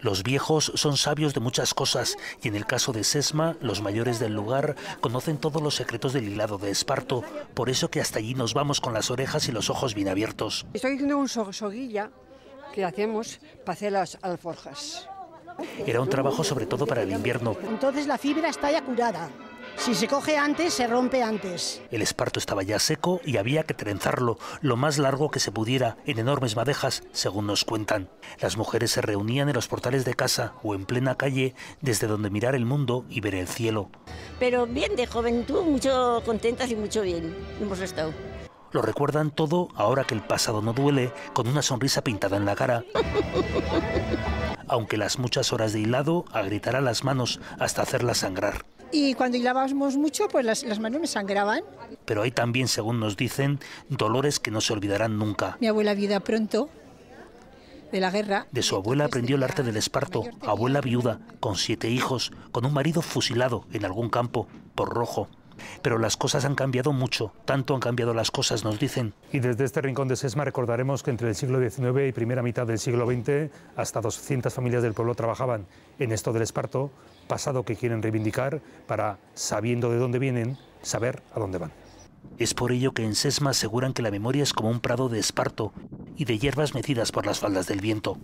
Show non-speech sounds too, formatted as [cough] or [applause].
Los viejos son sabios de muchas cosas y en el caso de Sesma, los mayores del lugar conocen todos los secretos del hilado de esparto, por eso que hasta allí nos vamos con las orejas y los ojos bien abiertos. Estoy haciendo un soguilla que hacemos para hacer las alforjas. Era un trabajo sobre todo para el invierno. Entonces la fibra está ya curada. Si se coge antes, se rompe antes. El esparto estaba ya seco y había que trenzarlo lo más largo que se pudiera en enormes madejas, según nos cuentan. Las mujeres se reunían en los portales de casa o en plena calle desde donde mirar el mundo y ver el cielo. Pero bien de juventud, mucho contentas y mucho bien hemos estado. Lo recuerdan todo ahora que el pasado no duele, con una sonrisa pintada en la cara. [laughs] Aunque las muchas horas de hilado agritará las manos hasta hacerlas sangrar y cuando hilábamos mucho, pues las, manos me sangraban. Pero hay también, según nos dicen, dolores que no se olvidarán nunca. Mi abuela viuda pronto, de la guerra. De su abuela aprendió el arte del esparto, abuela viuda, con siete hijos, con un marido fusilado en algún campo, por rojo pero las cosas han cambiado mucho, tanto han cambiado las cosas, nos dicen. Y desde este rincón de Sesma recordaremos que entre el siglo XIX y primera mitad del siglo XX, hasta 200 familias del pueblo trabajaban en esto del esparto, pasado que quieren reivindicar para, sabiendo de dónde vienen, saber a dónde van. Es por ello que en Sesma aseguran que la memoria es como un prado de esparto y de hierbas mecidas por las faldas del viento.